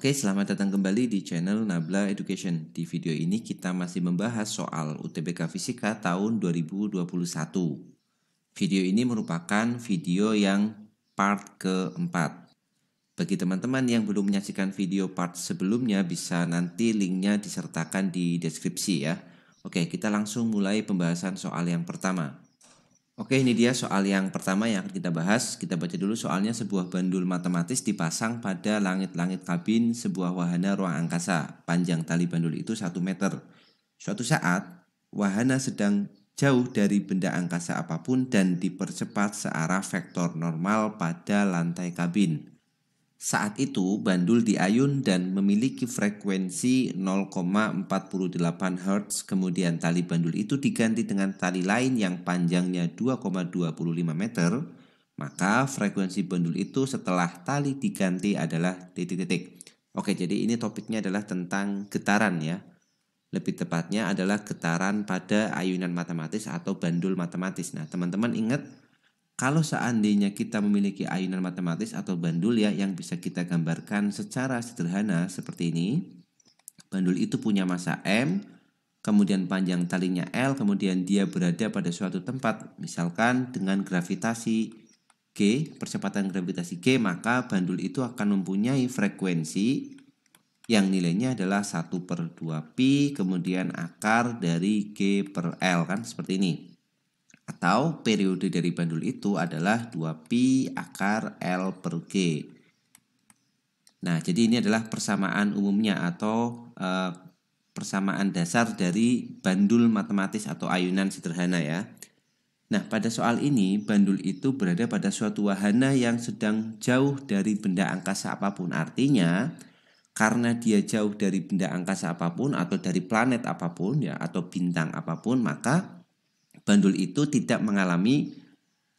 Oke, selamat datang kembali di channel Nabla Education. Di video ini kita masih membahas soal UTBK Fisika tahun 2021. Video ini merupakan video yang part keempat. Bagi teman-teman yang belum menyaksikan video part sebelumnya bisa nanti linknya disertakan di deskripsi ya. Oke, kita langsung mulai pembahasan soal yang pertama. Oke, ini dia soal yang pertama yang akan kita bahas. Kita baca dulu soalnya sebuah bandul matematis dipasang pada langit-langit kabin sebuah wahana ruang angkasa. Panjang tali bandul itu 1 meter. Suatu saat, wahana sedang jauh dari benda angkasa apapun dan dipercepat searah vektor normal pada lantai kabin. Saat itu bandul diayun dan memiliki frekuensi 0,48 Hz. Kemudian tali bandul itu diganti dengan tali lain yang panjangnya 2,25 meter. Maka frekuensi bandul itu setelah tali diganti adalah titik-titik. Oke, jadi ini topiknya adalah tentang getaran ya. Lebih tepatnya adalah getaran pada ayunan matematis atau bandul matematis. Nah, teman-teman ingat kalau seandainya kita memiliki ayunan matematis atau bandul ya yang bisa kita gambarkan secara sederhana seperti ini. Bandul itu punya massa M, kemudian panjang talinya L, kemudian dia berada pada suatu tempat. Misalkan dengan gravitasi G, percepatan gravitasi G, maka bandul itu akan mempunyai frekuensi yang nilainya adalah 1 per 2pi, kemudian akar dari G per L, kan seperti ini. Atau periode dari bandul itu adalah 2pi akar L per G. Nah, jadi ini adalah persamaan umumnya atau e, persamaan dasar dari bandul matematis atau ayunan sederhana ya. Nah, pada soal ini bandul itu berada pada suatu wahana yang sedang jauh dari benda angkasa apapun. Artinya, karena dia jauh dari benda angkasa apapun atau dari planet apapun ya atau bintang apapun, maka bandul itu tidak mengalami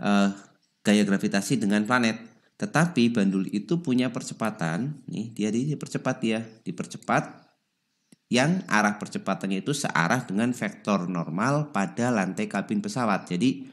uh, gaya gravitasi dengan planet. Tetapi bandul itu punya percepatan, nih dia dipercepat ya, dipercepat yang arah percepatannya itu searah dengan vektor normal pada lantai kabin pesawat. Jadi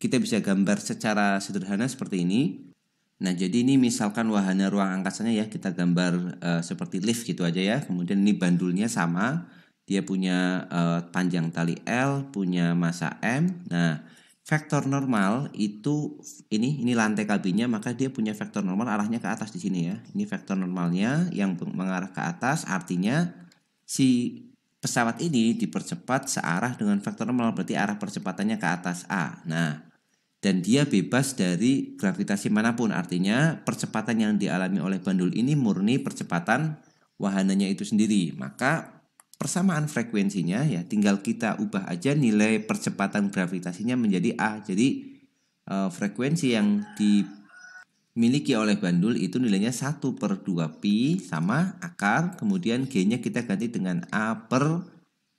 kita bisa gambar secara sederhana seperti ini. Nah, jadi ini misalkan wahana ruang angkasanya ya kita gambar uh, seperti lift gitu aja ya. Kemudian ini bandulnya sama dia punya uh, panjang tali L, punya massa M. Nah, vektor normal itu ini ini lantai kabinnya maka dia punya vektor normal arahnya ke atas di sini ya. Ini vektor normalnya yang mengarah ke atas artinya si pesawat ini dipercepat searah dengan vektor normal berarti arah percepatannya ke atas A. Nah, dan dia bebas dari gravitasi manapun. Artinya, percepatan yang dialami oleh bandul ini murni percepatan wahananya itu sendiri. Maka persamaan frekuensinya ya tinggal kita ubah aja nilai percepatan gravitasinya menjadi A jadi e, frekuensi yang dimiliki oleh bandul itu nilainya 1 per 2pi sama akar kemudian G nya kita ganti dengan A per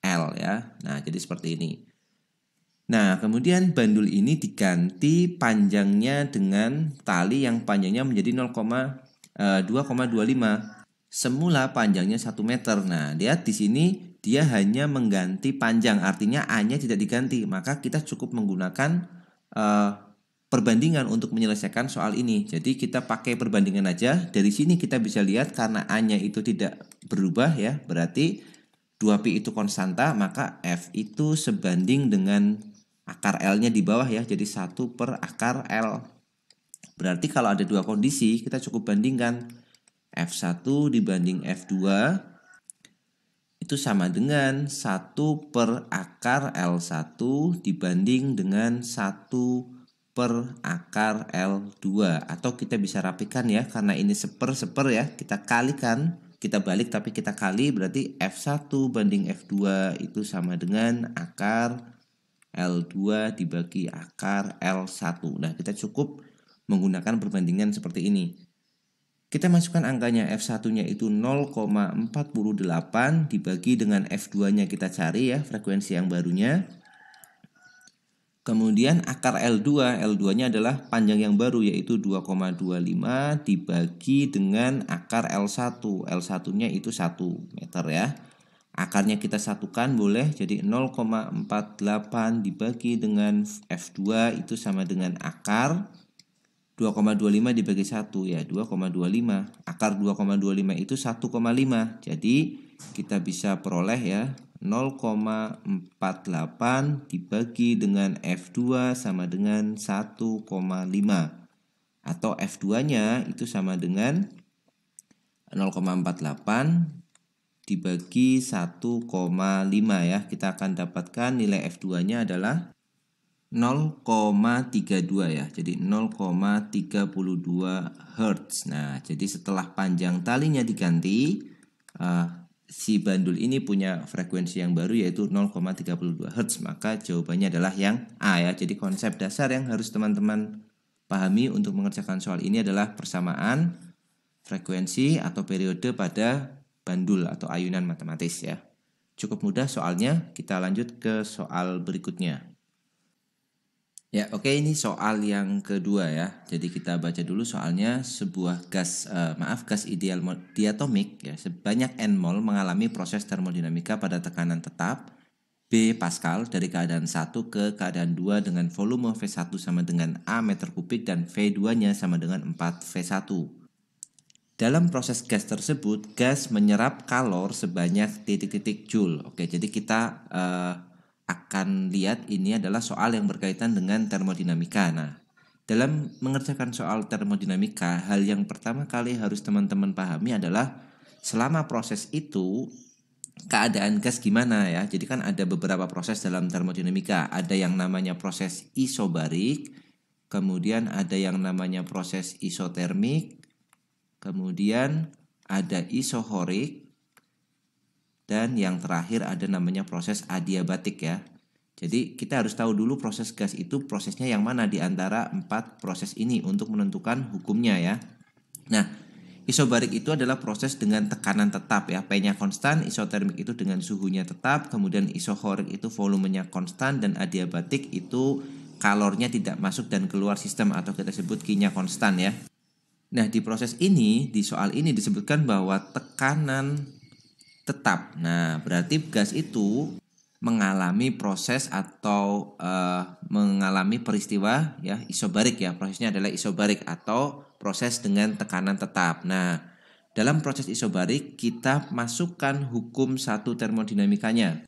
L ya nah jadi seperti ini Nah, kemudian bandul ini diganti panjangnya dengan tali yang panjangnya menjadi 0,2,25 semula panjangnya 1 meter. Nah, lihat di sini dia hanya mengganti panjang, artinya A-nya tidak diganti. Maka kita cukup menggunakan uh, perbandingan untuk menyelesaikan soal ini. Jadi kita pakai perbandingan aja. Dari sini kita bisa lihat karena A-nya itu tidak berubah ya, berarti 2P itu konstanta, maka F itu sebanding dengan akar L-nya di bawah ya, jadi 1 per akar L. Berarti kalau ada dua kondisi, kita cukup bandingkan F1 dibanding F2 itu sama dengan 1 per akar L1 dibanding dengan 1 per akar L2 Atau kita bisa rapikan ya karena ini seper-seper ya Kita kalikan, kita balik tapi kita kali berarti F1 banding F2 itu sama dengan akar L2 dibagi akar L1 Nah kita cukup menggunakan perbandingan seperti ini kita masukkan angkanya F1-nya itu 0,48 dibagi dengan F2-nya kita cari ya frekuensi yang barunya. Kemudian akar L2, L2-nya adalah panjang yang baru yaitu 2,25 dibagi dengan akar L1. L1-nya itu 1 meter ya. Akarnya kita satukan boleh jadi 0,48 dibagi dengan F2 itu sama dengan akar 2,25 dibagi 1 ya 2,25 akar 2,25 itu 1,5 jadi kita bisa peroleh ya 0,48 dibagi dengan F2 sama dengan 1,5 atau F2 nya itu sama dengan 0,48 dibagi 1,5 ya kita akan dapatkan nilai F2 nya adalah 0,32 ya. Jadi 0,32 Hz. Nah, jadi setelah panjang talinya diganti uh, si bandul ini punya frekuensi yang baru yaitu 0,32 Hz. Maka jawabannya adalah yang A ya. Jadi konsep dasar yang harus teman-teman pahami untuk mengerjakan soal ini adalah persamaan frekuensi atau periode pada bandul atau ayunan matematis ya. Cukup mudah soalnya, kita lanjut ke soal berikutnya. Ya, oke okay, ini soal yang kedua ya. Jadi kita baca dulu soalnya sebuah gas eh, maaf gas ideal diatomik ya sebanyak n mol mengalami proses termodinamika pada tekanan tetap B Pascal dari keadaan 1 ke keadaan 2 dengan volume V1 sama dengan A meter kubik dan V2-nya sama dengan 4 V1. Dalam proses gas tersebut, gas menyerap kalor sebanyak titik-titik joule. Oke, jadi kita uh, akan lihat ini adalah soal yang berkaitan dengan termodinamika. Nah, dalam mengerjakan soal termodinamika, hal yang pertama kali harus teman-teman pahami adalah selama proses itu keadaan gas gimana ya. Jadi kan ada beberapa proses dalam termodinamika. Ada yang namanya proses isobarik, kemudian ada yang namanya proses isotermik, kemudian ada isohorik, dan yang terakhir ada namanya proses adiabatik ya. Jadi kita harus tahu dulu proses gas itu prosesnya yang mana di antara empat proses ini untuk menentukan hukumnya ya. Nah, isobarik itu adalah proses dengan tekanan tetap ya, P-nya konstan, isotermik itu dengan suhunya tetap, kemudian isohorik itu volumenya konstan dan adiabatik itu kalornya tidak masuk dan keluar sistem atau kita sebut kinya konstan ya. Nah, di proses ini, di soal ini disebutkan bahwa tekanan tetap. Nah, berarti gas itu mengalami proses atau uh, mengalami peristiwa ya isobarik ya. Prosesnya adalah isobarik atau proses dengan tekanan tetap. Nah, dalam proses isobarik kita masukkan hukum satu termodinamikanya.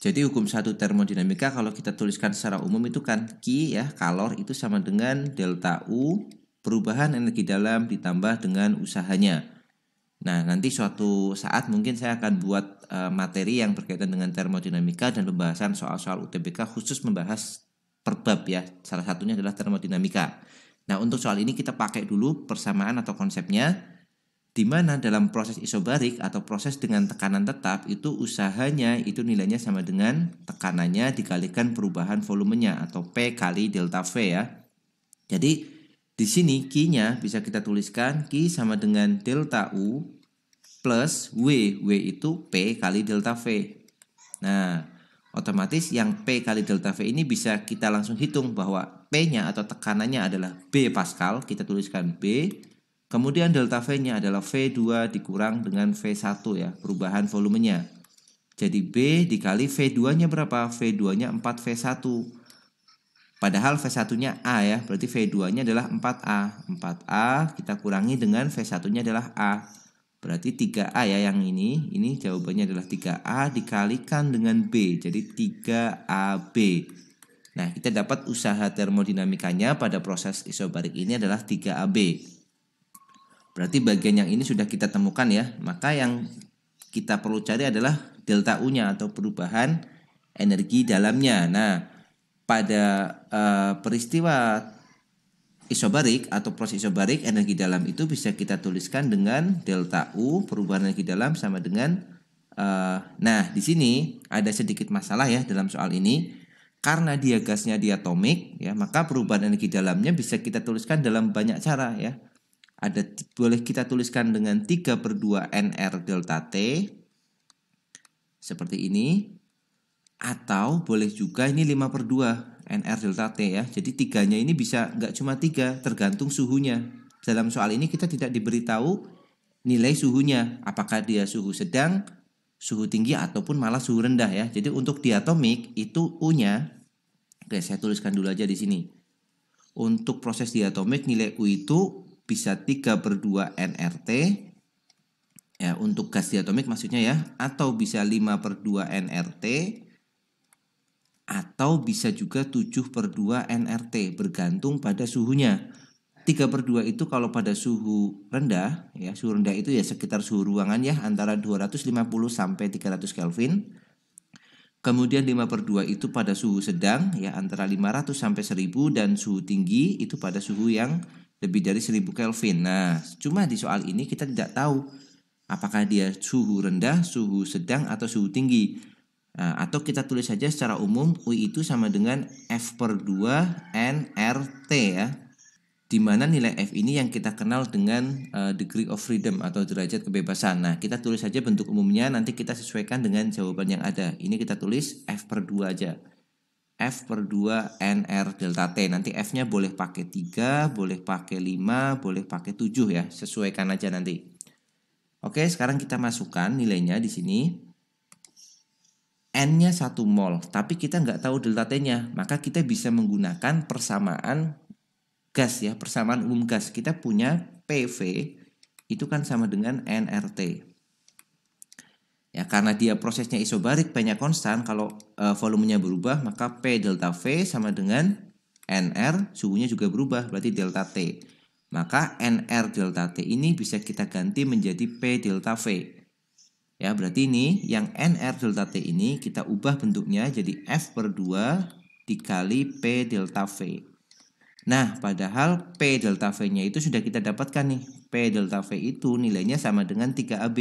Jadi hukum satu termodinamika kalau kita tuliskan secara umum itu kan Q ya, kalor itu sama dengan delta U perubahan energi dalam ditambah dengan usahanya. Nah, nanti suatu saat mungkin saya akan buat uh, materi yang berkaitan dengan termodinamika dan pembahasan soal-soal UTBK khusus membahas perbab ya. Salah satunya adalah termodinamika. Nah, untuk soal ini kita pakai dulu persamaan atau konsepnya di mana dalam proses isobarik atau proses dengan tekanan tetap itu usahanya itu nilainya sama dengan tekanannya dikalikan perubahan volumenya atau P kali delta V ya. Jadi di sini Q-nya bisa kita tuliskan Q sama dengan delta U plus W. W itu P kali delta V. Nah, otomatis yang P kali delta V ini bisa kita langsung hitung bahwa P-nya atau tekanannya adalah B Pascal. Kita tuliskan B. Kemudian delta V-nya adalah V2 dikurang dengan V1 ya, perubahan volumenya. Jadi B dikali V2-nya berapa? V2-nya 4V1 Padahal V1-nya A ya, berarti V2-nya adalah 4A. 4A kita kurangi dengan V1-nya adalah A. Berarti 3A ya yang ini. Ini jawabannya adalah 3A dikalikan dengan B. Jadi 3AB. Nah, kita dapat usaha termodinamikanya pada proses isobarik ini adalah 3AB. Berarti bagian yang ini sudah kita temukan ya. Maka yang kita perlu cari adalah delta U-nya atau perubahan energi dalamnya. Nah, pada uh, peristiwa isobarik atau proses isobarik energi dalam itu bisa kita tuliskan dengan delta U perubahan energi dalam sama dengan uh, nah di sini ada sedikit masalah ya dalam soal ini karena dia gasnya diatomik ya maka perubahan energi dalamnya bisa kita tuliskan dalam banyak cara ya ada boleh kita tuliskan dengan 3 per 2 NR delta T seperti ini atau boleh juga ini 5 per 2 NR delta T ya. Jadi tiganya ini bisa nggak cuma tiga, tergantung suhunya. Dalam soal ini kita tidak diberitahu nilai suhunya, apakah dia suhu sedang, suhu tinggi ataupun malah suhu rendah ya. Jadi untuk diatomik itu U-nya Oke, saya tuliskan dulu aja di sini. Untuk proses diatomik nilai U itu bisa 3 per 2 NRT ya, Untuk gas diatomik maksudnya ya Atau bisa 5 per 2 NRT atau bisa juga 7 per 2 NRT bergantung pada suhunya. 3 per 2 itu kalau pada suhu rendah, ya suhu rendah itu ya sekitar suhu ruangan ya antara 250 sampai 300 Kelvin. Kemudian 5 per 2 itu pada suhu sedang ya antara 500 sampai 1000 dan suhu tinggi itu pada suhu yang lebih dari 1000 Kelvin. Nah, cuma di soal ini kita tidak tahu apakah dia suhu rendah, suhu sedang atau suhu tinggi. Eh, atau kita tulis saja secara umum u itu sama dengan F per 2 NRT ya. dimana nilai F ini yang kita kenal dengan eh, degree of freedom atau derajat kebebasan. Nah, kita tulis saja bentuk umumnya nanti kita sesuaikan dengan jawaban yang ada. Ini kita tulis F per 2 aja. F per 2 NR delta T. Nanti F-nya boleh pakai 3, boleh pakai 5, boleh pakai 7 ya. Sesuaikan aja nanti. Oke, sekarang kita masukkan nilainya di sini. N-nya satu mol, tapi kita nggak tahu delta T-nya, maka kita bisa menggunakan persamaan gas ya, persamaan umum gas. Kita punya PV itu kan sama dengan NRT. Ya, karena dia prosesnya isobarik banyak konstan, kalau e, volumenya berubah maka P delta V sama dengan NR, suhunya juga berubah, berarti delta T. Maka NR delta T ini bisa kita ganti menjadi P delta V. Ya, berarti ini yang NR delta T ini kita ubah bentuknya jadi F per 2 dikali P delta V. Nah, padahal P delta V-nya itu sudah kita dapatkan nih. P delta V itu nilainya sama dengan 3AB.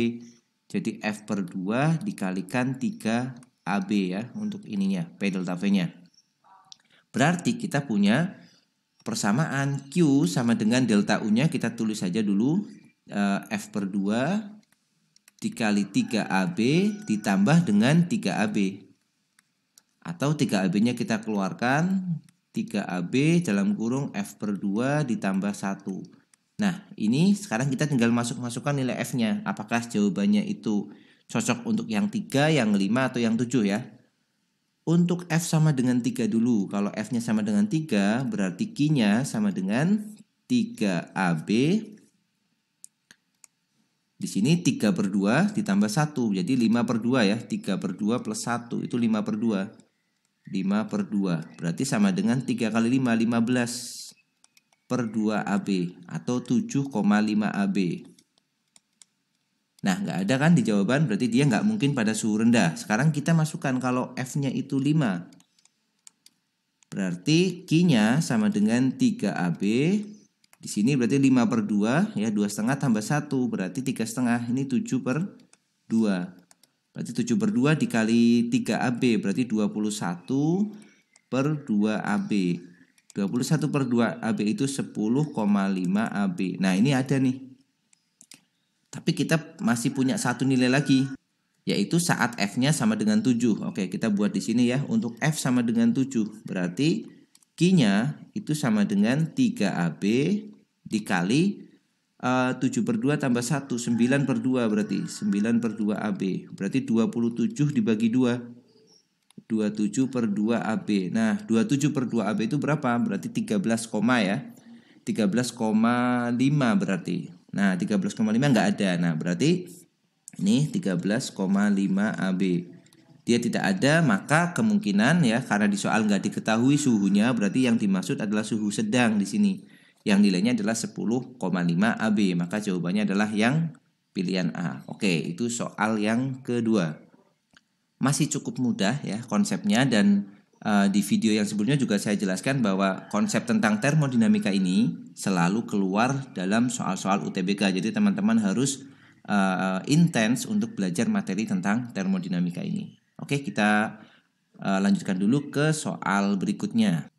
Jadi F per 2 dikalikan 3AB ya untuk ininya, P delta V-nya. Berarti kita punya persamaan Q sama dengan delta U-nya kita tulis saja dulu eh, F per 2 dikali 3AB ditambah dengan 3AB. Atau 3AB-nya kita keluarkan 3AB dalam kurung F per 2 ditambah 1. Nah, ini sekarang kita tinggal masuk-masukkan nilai F-nya. Apakah jawabannya itu cocok untuk yang 3, yang 5, atau yang 7 ya? Untuk F sama dengan 3 dulu. Kalau F-nya sama dengan 3, berarti Q-nya sama dengan 3AB di sini 3 per 2 ditambah 1, jadi 5 per 2 ya. 3 per 2 plus 1 itu 5 per 2. 5 per 2, berarti sama dengan 3 kali 5, 15 per 2 AB atau 7,5 AB. Nah, nggak ada kan di jawaban, berarti dia nggak mungkin pada suhu rendah. Sekarang kita masukkan kalau F-nya itu 5. Berarti Q-nya sama dengan 3AB di sini berarti 5 per 2 ya 2 setengah tambah 1 berarti 3 setengah ini 7 per 2 Berarti 7 per 2 dikali 3 AB berarti 21 per 2 AB 21 per 2 AB itu 10,5 AB Nah ini ada nih Tapi kita masih punya satu nilai lagi Yaitu saat F nya sama dengan 7 Oke kita buat di sini ya Untuk F sama dengan 7 Berarti Q-nya itu sama dengan 3AB dikali eh, uh, 7 per 2 tambah 1, 9 per 2 berarti. 9 per 2 AB. Berarti 27 dibagi 2. 27 per 2 AB. Nah, 27 per 2 AB itu berapa? Berarti 13, ya. 13,5 berarti. Nah, 13,5 nggak ada. Nah, berarti ini 13,5 AB dia tidak ada maka kemungkinan ya karena di soal nggak diketahui suhunya berarti yang dimaksud adalah suhu sedang di sini yang nilainya adalah 10,5 AB maka jawabannya adalah yang pilihan A. Oke, itu soal yang kedua. Masih cukup mudah ya konsepnya dan uh, di video yang sebelumnya juga saya jelaskan bahwa konsep tentang termodinamika ini selalu keluar dalam soal-soal UTBK. Jadi teman-teman harus uh, intens untuk belajar materi tentang termodinamika ini. Oke, kita uh, lanjutkan dulu ke soal berikutnya.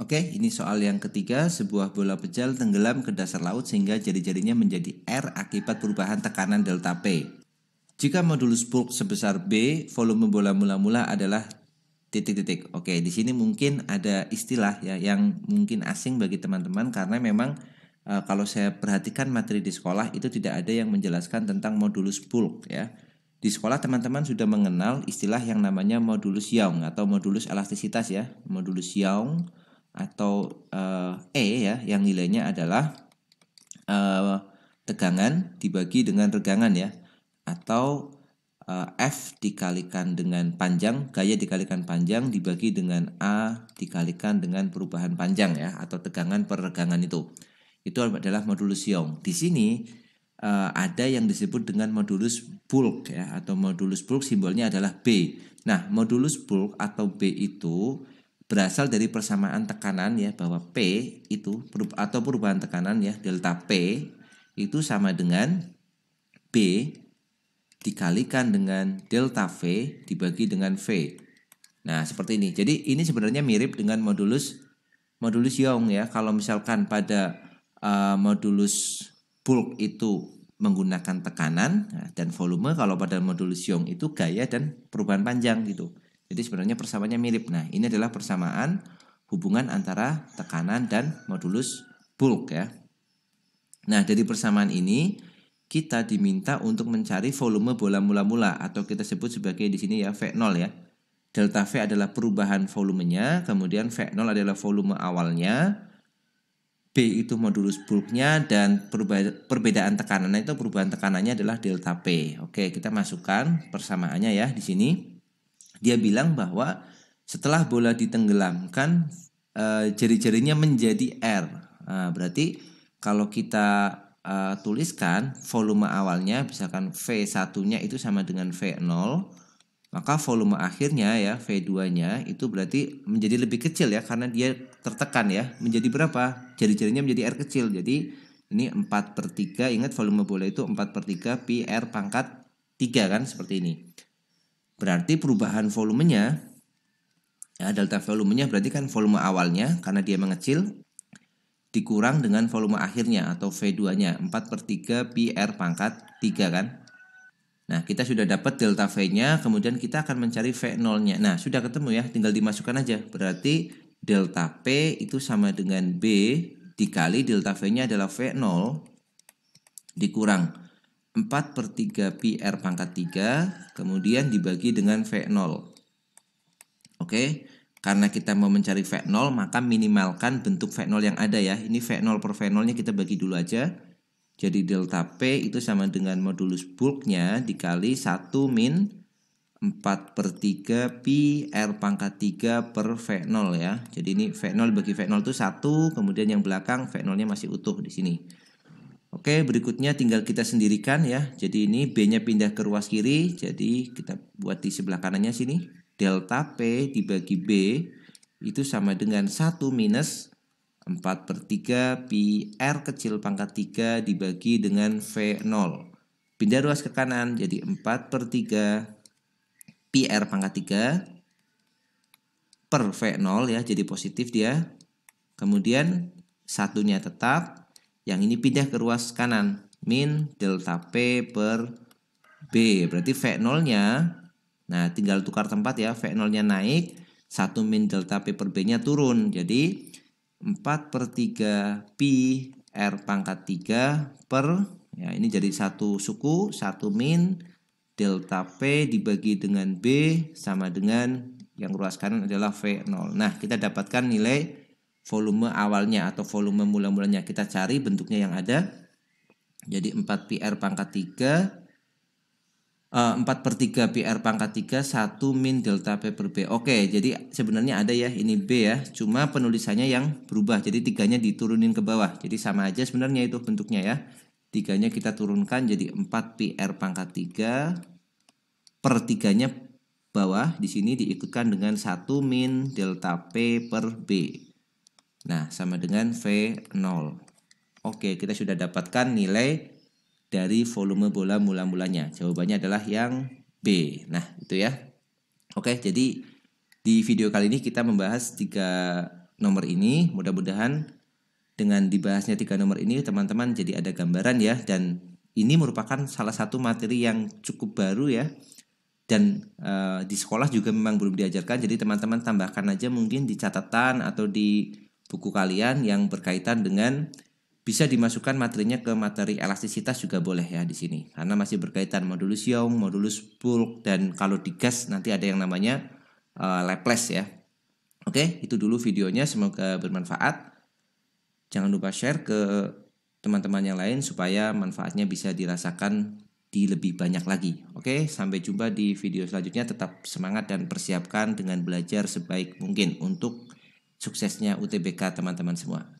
Oke, ini soal yang ketiga. Sebuah bola pejal tenggelam ke dasar laut sehingga jari-jarinya menjadi R akibat perubahan tekanan delta P. Jika modulus bulk sebesar B, volume bola mula-mula adalah titik-titik. Oke, di sini mungkin ada istilah ya yang mungkin asing bagi teman-teman karena memang e, kalau saya perhatikan materi di sekolah itu tidak ada yang menjelaskan tentang modulus bulk ya. Di sekolah teman-teman sudah mengenal istilah yang namanya modulus Young atau modulus elastisitas ya, modulus Young atau uh, E ya, yang nilainya adalah uh, tegangan dibagi dengan regangan ya, atau uh, F dikalikan dengan panjang, gaya dikalikan panjang dibagi dengan A dikalikan dengan perubahan panjang ya, atau tegangan per regangan itu. Itu adalah modulus Young. Di sini uh, ada yang disebut dengan modulus bulk ya atau modulus bulk simbolnya adalah B. Nah, modulus bulk atau B itu berasal dari persamaan tekanan ya bahwa P itu atau perubahan tekanan ya delta P itu sama dengan B dikalikan dengan delta V dibagi dengan V. Nah, seperti ini. Jadi ini sebenarnya mirip dengan modulus modulus Young ya. Kalau misalkan pada uh, modulus bulk itu menggunakan tekanan nah, dan volume kalau pada modul siung itu gaya dan perubahan panjang gitu. Jadi sebenarnya persamaannya mirip. Nah, ini adalah persamaan hubungan antara tekanan dan modulus bulk ya. Nah, dari persamaan ini kita diminta untuk mencari volume bola mula-mula atau kita sebut sebagai di sini ya V0 ya. Delta V adalah perubahan volumenya, kemudian V0 adalah volume awalnya, B itu modulus bulknya dan perbedaan tekanannya itu perubahan tekanannya adalah delta P. Oke, kita masukkan persamaannya ya di sini. Dia bilang bahwa setelah bola ditenggelamkan eh, jari-jarinya menjadi R. Ah, berarti kalau kita eh, tuliskan volume awalnya misalkan V1-nya itu sama dengan V0 maka volume akhirnya ya V2-nya itu berarti menjadi lebih kecil ya karena dia tertekan ya menjadi berapa jari-jarinya menjadi R kecil jadi ini 4 per 3 ingat volume bola itu 4 per 3 pi R pangkat 3 kan seperti ini berarti perubahan volumenya ya delta volumenya berarti kan volume awalnya karena dia mengecil dikurang dengan volume akhirnya atau V2-nya 4 per 3 pi R pangkat 3 kan Nah, kita sudah dapat delta V-nya, kemudian kita akan mencari V0-nya. Nah, sudah ketemu ya, tinggal dimasukkan aja. Berarti delta P itu sama dengan B dikali delta V-nya adalah V0 dikurang 4 per 3 pi R pangkat 3, kemudian dibagi dengan V0. Oke, karena kita mau mencari V0, maka minimalkan bentuk V0 yang ada ya. Ini V0 per V0-nya kita bagi dulu aja jadi delta P itu sama dengan modulus bulknya dikali 1 min 4 per 3 pi R pangkat 3 per V0 ya. Jadi ini V0 bagi V0 itu 1, kemudian yang belakang V0-nya masih utuh di sini. Oke, berikutnya tinggal kita sendirikan ya. Jadi ini B-nya pindah ke ruas kiri, jadi kita buat di sebelah kanannya sini. Delta P dibagi B itu sama dengan 1 minus 4 per 3 pi R kecil pangkat 3 dibagi dengan V0. Pindah ruas ke kanan jadi 4 per 3 pi R pangkat 3 per V0 ya jadi positif dia. Kemudian satunya tetap, yang ini pindah ke ruas kanan min delta P per B. Berarti V0-nya, nah tinggal tukar tempat ya, V0-nya naik, 1 min delta P per B-nya turun. Jadi 4 per 3 pi R pangkat 3 per ya ini jadi satu suku, satu min delta P dibagi dengan B sama dengan yang ruas kanan adalah V0. Nah, kita dapatkan nilai volume awalnya atau volume mula-mulanya. Kita cari bentuknya yang ada. Jadi 4 r pangkat 3 Eh, empat per tiga PR pangkat 3 1 min delta P per B Oke jadi sebenarnya ada ya ini B ya Cuma penulisannya yang berubah Jadi tiganya diturunin ke bawah Jadi sama aja sebenarnya itu bentuknya ya Tiganya kita turunkan jadi 4 PR pangkat 3 Per tiganya bawah di sini diikutkan dengan 1 min delta P per B Nah sama dengan V0 Oke kita sudah dapatkan nilai dari volume bola mula-mulanya? Jawabannya adalah yang B. Nah, itu ya. Oke, jadi di video kali ini kita membahas tiga nomor ini. Mudah-mudahan dengan dibahasnya tiga nomor ini teman-teman jadi ada gambaran ya dan ini merupakan salah satu materi yang cukup baru ya dan e, di sekolah juga memang belum diajarkan jadi teman-teman tambahkan aja mungkin di catatan atau di buku kalian yang berkaitan dengan bisa dimasukkan materinya ke materi elastisitas juga boleh ya di sini karena masih berkaitan modulus Young, modulus Bulk dan kalau digas nanti ada yang namanya uh, Laplace ya. Oke, itu dulu videonya semoga bermanfaat. Jangan lupa share ke teman-teman yang lain supaya manfaatnya bisa dirasakan di lebih banyak lagi. Oke, sampai jumpa di video selanjutnya. Tetap semangat dan persiapkan dengan belajar sebaik mungkin untuk suksesnya UTBK teman-teman semua.